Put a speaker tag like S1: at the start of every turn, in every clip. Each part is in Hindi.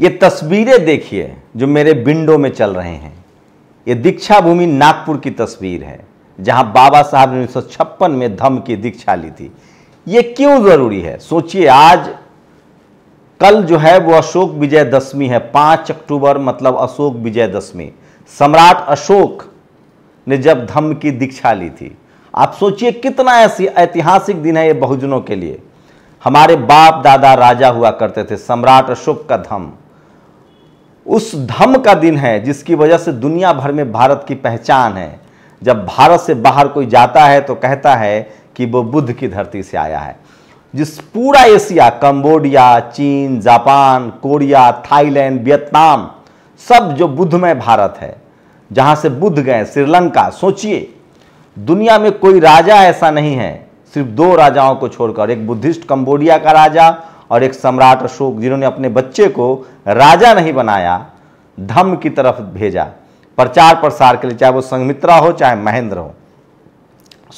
S1: ये तस्वीरें देखिए जो मेरे विंडो में चल रहे हैं ये दीक्षा भूमि नागपुर की तस्वीर है जहां बाबा साहब ने उन्नीस में धम की दीक्षा ली थी ये क्यों ज़रूरी है सोचिए आज कल जो है वो अशोक विजयदशमी है पांच अक्टूबर मतलब अशोक विजयदशमी सम्राट अशोक ने जब धम्म की दीक्षा ली थी आप सोचिए कितना ऐसी ऐतिहासिक दिन है ये बहुजनों के लिए हमारे बाप दादा राजा हुआ करते थे सम्राट अशोक का धम्म उस धम का दिन है जिसकी वजह से दुनिया भर में भारत की पहचान है जब भारत से बाहर कोई जाता है तो कहता है कि वो बुद्ध की धरती से आया है जिस पूरा एशिया कंबोडिया चीन जापान कोरिया थाईलैंड वियतनाम सब जो बुद्धमय भारत है जहाँ से बुद्ध गए श्रीलंका सोचिए दुनिया में कोई राजा ऐसा नहीं है सिर्फ दो राजाओं को छोड़कर एक बुद्धिस्ट कंबोडिया का राजा और एक सम्राट अशोक जिन्होंने अपने बच्चे को राजा नहीं बनाया धम्म की तरफ भेजा प्रचार प्रसार के लिए चाहे वो संगमित्रा हो चाहे महेंद्र हो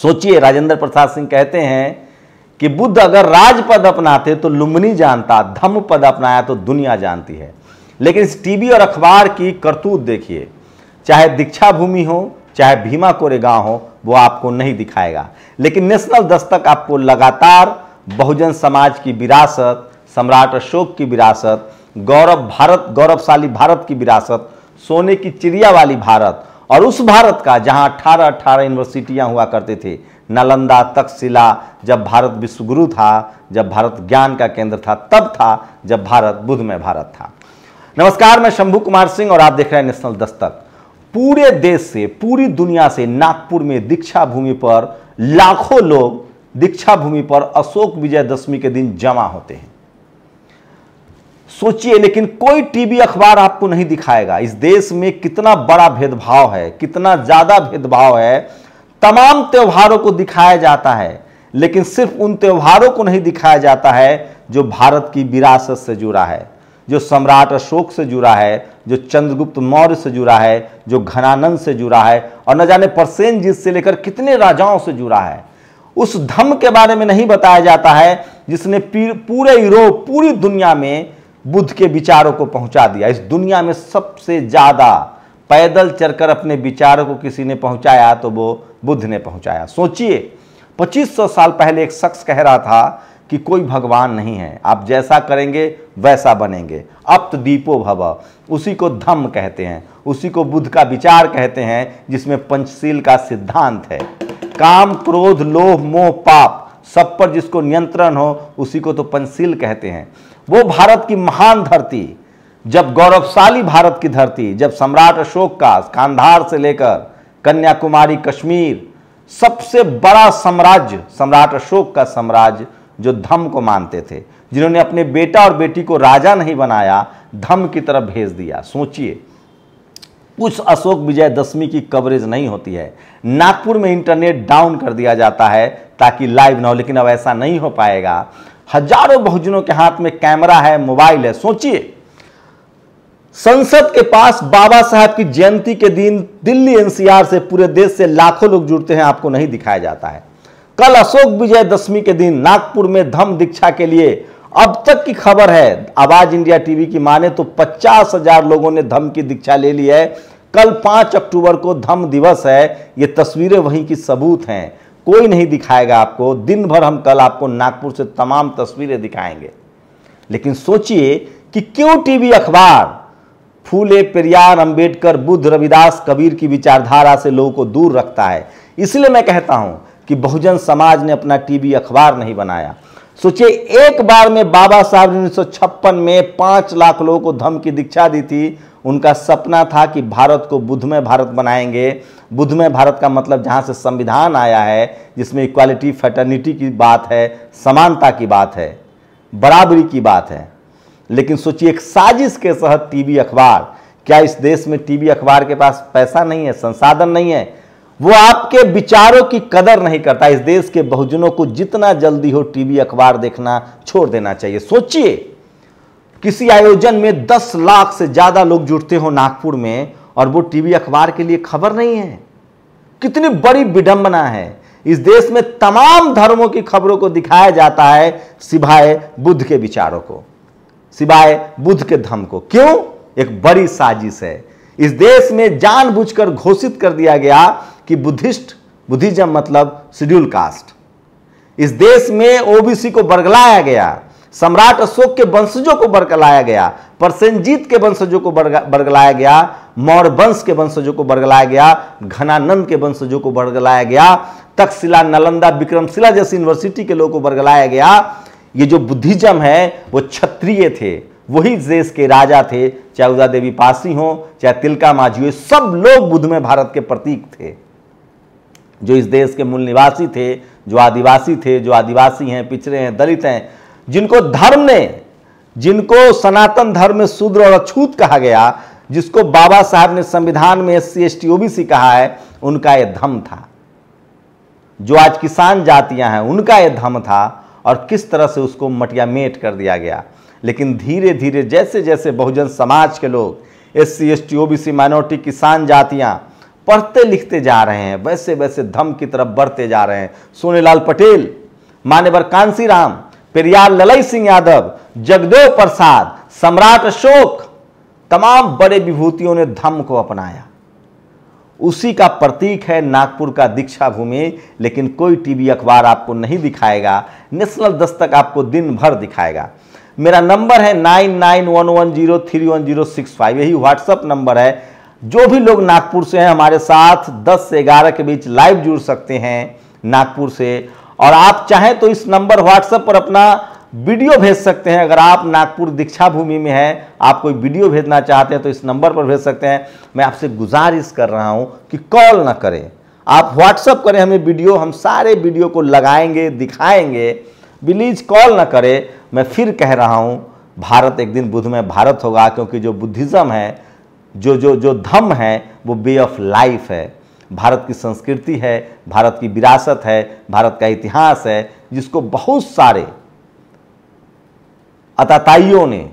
S1: सोचिए राजेंद्र प्रसाद सिंह कहते हैं कि बुद्ध अगर राजपद अपनाते तो लुम्बनी जानता धम्म पद अपनाया तो दुनिया जानती है लेकिन इस टीवी और अखबार की करतूत देखिए चाहे दीक्षा भूमि हो चाहे भीमा कोरेगांव हो वो आपको नहीं दिखाएगा लेकिन नेशनल दस्तक आपको लगातार बहुजन समाज की विरासत सम्राट अशोक की विरासत गौरव भारत गौरवशाली भारत की विरासत सोने की चिड़िया वाली भारत और उस भारत का जहां अठारह अठारह यूनिवर्सिटियां हुआ करते थे नालंदा तकशिला जब भारत विश्वगुरु था जब भारत ज्ञान का केंद्र था तब था जब भारत बुद्धमय भारत था नमस्कार मैं शंभु कुमार सिंह और आप देख रहे हैं नेशनल दस्तक पूरे देश से पूरी दुनिया से नागपुर में दीक्षा भूमि पर लाखों लोग दीक्षा भूमि पर अशोक विजयदशमी के दिन जमा होते हैं सोचिए लेकिन कोई टीवी अखबार आपको नहीं दिखाएगा इस देश में कितना बड़ा भेदभाव है कितना ज़्यादा भेदभाव है तमाम त्योहारों को दिखाया जाता है लेकिन सिर्फ उन त्योहारों को नहीं दिखाया जाता है जो भारत की विरासत से जुड़ा है जो सम्राट अशोक से जुड़ा है जो चंद्रगुप्त मौर्य से जुड़ा है जो घनानंद से जुड़ा है और न जाने परसेन जीत से लेकर कितने राजाओं से जुड़ा है उस धम के बारे में नहीं बताया जाता है जिसने पूरे यूरोप पूरी दुनिया में बुद्ध के विचारों को पहुंचा दिया इस दुनिया में सबसे ज़्यादा पैदल चलकर अपने विचारों को किसी ने पहुंचाया तो वो बुद्ध ने पहुंचाया सोचिए 2500 साल पहले एक शख्स कह रहा था कि कोई भगवान नहीं है आप जैसा करेंगे वैसा बनेंगे अप्त दीपो भव उसी को धम्म कहते हैं उसी को बुद्ध का विचार कहते हैं जिसमें पंचशील का सिद्धांत है काम क्रोध लोभ मोह पाप सब पर जिसको नियंत्रण हो उसी को तो पंचशील कहते हैं वो भारत की महान धरती जब गौरवशाली भारत की धरती जब सम्राट अशोक का कांधार से लेकर कन्याकुमारी कश्मीर सबसे बड़ा साम्राज्य सम्राट अशोक का साम्राज्य जो धम को मानते थे जिन्होंने अपने बेटा और बेटी को राजा नहीं बनाया धम की तरफ भेज दिया सोचिए उस अशोक विजय दशमी की कवरेज नहीं होती है नागपुर में इंटरनेट डाउन कर दिया जाता है ताकि लाइव ना हो लेकिन अब ऐसा नहीं हो पाएगा हजारों बहुजनों के हाथ में कैमरा है मोबाइल है सोचिए संसद के पास बाबा साहब की जयंती के दिन दिल्ली एनसीआर से पूरे देश से लाखों लोग जुड़ते हैं आपको नहीं दिखाया जाता है कल अशोक विजयदशमी के दिन नागपुर में धम दीक्षा के लिए अब तक की खबर है आवाज इंडिया टीवी की माने तो पचास हजार लोगों ने धम की दीक्षा ले ली है कल पांच अक्टूबर को धम दिवस है ये तस्वीरें वहीं की सबूत हैं कोई नहीं दिखाएगा आपको दिन भर हम कल आपको नागपुर से तमाम तस्वीरें दिखाएंगे लेकिन सोचिए कि क्यों टीवी अखबार फूले पेरियार अंबेडकर बुद्ध रविदास कबीर की विचारधारा से लोगों को दूर रखता है इसलिए मैं कहता हूं कि बहुजन समाज ने अपना टीवी अखबार नहीं बनाया सोचिए एक बार में बाबा साहब ने उन्नीस में पांच लाख लोगों को धम्म की दीक्षा दी थी उनका सपना था कि भारत को बुद्धमय भारत बनाएंगे बुद्धमय भारत का मतलब जहां से संविधान आया है जिसमें इक्वालिटी फैटर्निटी की बात है समानता की बात है बराबरी की बात है लेकिन सोचिए एक साजिश के तहत टीवी अखबार क्या इस देश में टीवी अखबार के पास पैसा नहीं है संसाधन नहीं है वो आपके विचारों की कदर नहीं करता इस देश के बहुजनों को जितना जल्दी हो टीवी अखबार देखना छोड़ देना चाहिए सोचिए किसी आयोजन में 10 लाख से ज़्यादा लोग जुड़ते हो नागपुर में और वो टीवी अखबार के लिए खबर नहीं है कितनी बड़ी विडंबना है इस देश में तमाम धर्मों की खबरों को दिखाया जाता है सिवाय बुद्ध के विचारों को सिवाय बुद्ध के धम को क्यों एक बड़ी साजिश है इस देश में जानबूझकर घोषित कर दिया गया कि बुद्धिस्ट बुद्धिज्म मतलब शेड्यूल कास्ट इस देश में ओबीसी को बरगलाया गया सम्राट अशोक के वंशजों को बरगलाया गया परसेंजीत के वंशजों को बरगलाया गया मौर्य वंश के वंशजों को बरगलाया गया घनानंद के वंशजों को बरगलाया गया तक्षशिला नालंदा विक्रमशिला जैसी यूनिवर्सिटी के लोगों को बरगलाया गया ये जो बुद्धिज्म है वो क्षत्रिय थे वही देश के राजा थे चाहे उदा देवी पासी हो चाहे तिलका माझी हो सब लोग बुद्ध में भारत के प्रतीक थे जो इस देश के मूल निवासी थे जो आदिवासी थे जो आदिवासी हैं पिछड़े हैं दलित हैं जिनको धर्म ने जिनको सनातन धर्म में शूद्र और अछूत कहा गया जिसको बाबा साहब ने संविधान में S C S T OBC कहा है उनका यह धम था जो आज किसान जातियां हैं उनका यह धम था और किस तरह से उसको मटिया मेट कर दिया गया लेकिन धीरे धीरे जैसे जैसे बहुजन समाज के लोग S C S T O B C minority किसान जातियाँ पढ़ते लिखते जा रहे हैं वैसे वैसे धम की तरफ बढ़ते जा रहे हैं सोनेलाल पटेल मान्यवर कांसी राम पेरियाल ललई सिंह यादव जगदेव प्रसाद सम्राट अशोक तमाम बड़े विभूतियों ने धम को अपनाया उसी का प्रतीक है नागपुर का दीक्षा भूमि लेकिन कोई टीवी अखबार आपको नहीं दिखाएगा नेशनल दस्तक आपको दिन भर दिखाएगा मेरा नंबर है nine nine one one zero three one zero six five यही व्हाट्सअप नंबर है जो भी लोग नागपुर से हैं हमारे साथ 10 से 11 के बीच लाइव जुड़ सकते हैं नागपुर से और आप चाहें तो इस नंबर व्हाट्सएप पर अपना वीडियो भेज सकते हैं अगर आप नागपुर दीक्षा भूमि में हैं आप कोई वीडियो भेजना चाहते हैं तो इस नंबर पर भेज सकते हैं मैं आपसे गुजारिश कर रहा हूं कि कॉल ना करें आप व्हाट्सअप करें हमें वीडियो हम सारे वीडियो को लगाएंगे दिखाएंगे बिलीज कॉल ना करे मैं फिर कह रहा हूँ भारत एक दिन बुद्ध में भारत होगा क्योंकि जो बुद्धिज़्म है जो जो जो धम्म है वो वे ऑफ लाइफ है भारत की संस्कृति है भारत की विरासत है भारत का इतिहास है जिसको बहुत सारे अताताइयों ने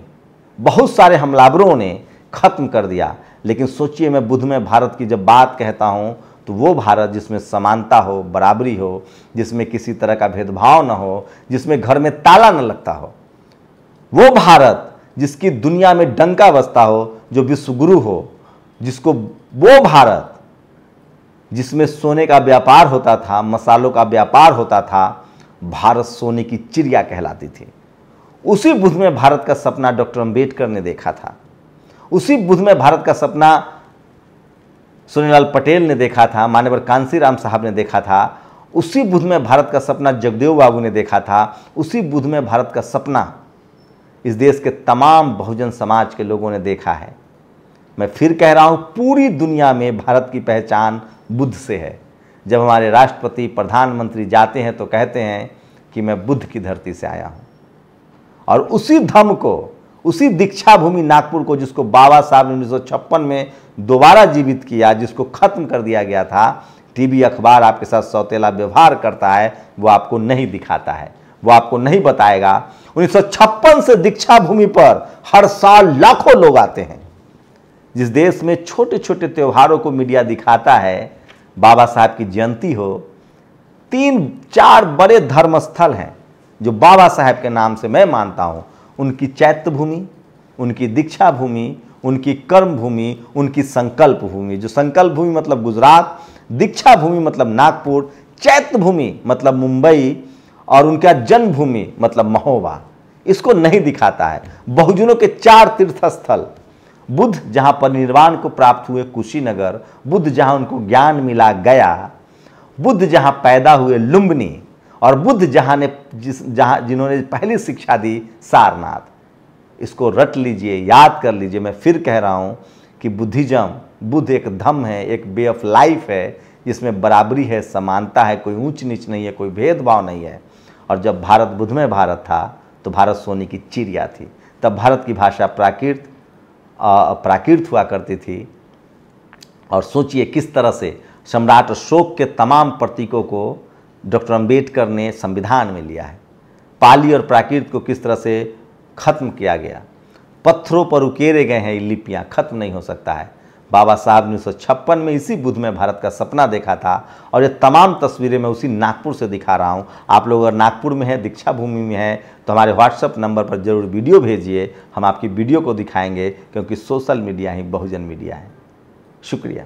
S1: बहुत सारे हमलावरों ने खत्म कर दिया लेकिन सोचिए मैं बुद्ध में भारत की जब बात कहता हूँ तो वो भारत जिसमें समानता हो बराबरी हो जिसमें किसी तरह का भेदभाव ना हो जिसमें घर में ताला न लगता हो वो भारत जिसकी दुनिया में डंका बसता हो जो विश्वगुरु हो जिसको वो भारत जिसमें सोने का व्यापार होता था मसालों का व्यापार होता था भारत सोने की चिड़िया कहलाती थी उसी बुध में भारत का सपना डॉक्टर अम्बेडकर ने देखा था उसी बुध में भारत का सपना सुनीलाल पटेल ने देखा था मान्यवर कांसीराम साहब ने देखा था उसी बुध में भारत का सपना जगदेव बाबू ने देखा था उसी बुध में भारत का सपना इस देश के तमाम बहुजन समाज के लोगों ने देखा है मैं फिर कह रहा हूँ पूरी दुनिया में भारत की पहचान बुद्ध से है जब हमारे राष्ट्रपति प्रधानमंत्री जाते हैं तो कहते हैं कि मैं बुद्ध की धरती से आया हूँ और उसी धम को उसी दीक्षा भूमि नागपुर को जिसको बाबा साहब ने उन्नीस में दोबारा जीवित किया जिसको खत्म कर दिया गया था टीवी अखबार आपके साथ सौतेला व्यवहार करता है वो आपको नहीं दिखाता है वो आपको नहीं बताएगा उन्नीस से दीक्षा भूमि पर हर साल लाखों लोग आते हैं जिस देश में छोटे छोटे त्योहारों को मीडिया दिखाता है बाबा साहब की जयंती हो तीन चार बड़े धर्मस्थल हैं जो बाबा साहब के नाम से मैं मानता हूं उनकी चैत्य भूमि उनकी दीक्षा भूमि उनकी कर्म भूमि उनकी संकल्प भूमि जो संकल्प भूमि मतलब गुजरात दीक्षा भूमि मतलब नागपुर चैत्य भूमि मतलब मुंबई और उनका जन्मभूमि मतलब महोबा इसको नहीं दिखाता है बहुजनों के चार तीर्थस्थल बुद्ध जहाँ निर्वाण को प्राप्त हुए कुशीनगर बुद्ध जहाँ उनको ज्ञान मिला गया बुद्ध जहाँ पैदा हुए लुम्बनी और बुद्ध जहाँ ने जिस जहाँ जिन्होंने पहली शिक्षा दी सारनाथ इसको रट लीजिए याद कर लीजिए मैं फिर कह रहा हूँ कि बुद्धिज्म बुद्ध एक धम है एक वे ऑफ लाइफ है जिसमें बराबरी है समानता है कोई ऊंच नीच नहीं है कोई भेदभाव नहीं है और जब भारत बुद्धमय भारत था तो भारत सोने की चिड़िया थी तब भारत की भाषा प्राकृत प्राकृत हुआ करती थी और सोचिए किस तरह से सम्राट अशोक के तमाम प्रतीकों को डॉक्टर अंबेडकर ने संविधान में लिया है पाली और प्राकृत को किस तरह से खत्म किया गया पत्थरों पर उकेरे गए हैं ये लिपियाँ खत्म नहीं हो सकता है बाबा साहब ने उन्नीस में इसी बुद्ध में भारत का सपना देखा था और ये तमाम तस्वीरें मैं उसी नागपुर से दिखा रहा हूँ आप लोग अगर नागपुर में हैं दीक्षा भूमि में हैं तो हमारे व्हाट्सअप नंबर पर ज़रूर वीडियो भेजिए हम आपकी वीडियो को दिखाएंगे क्योंकि सोशल मीडिया ही बहुजन मीडिया है शुक्रिया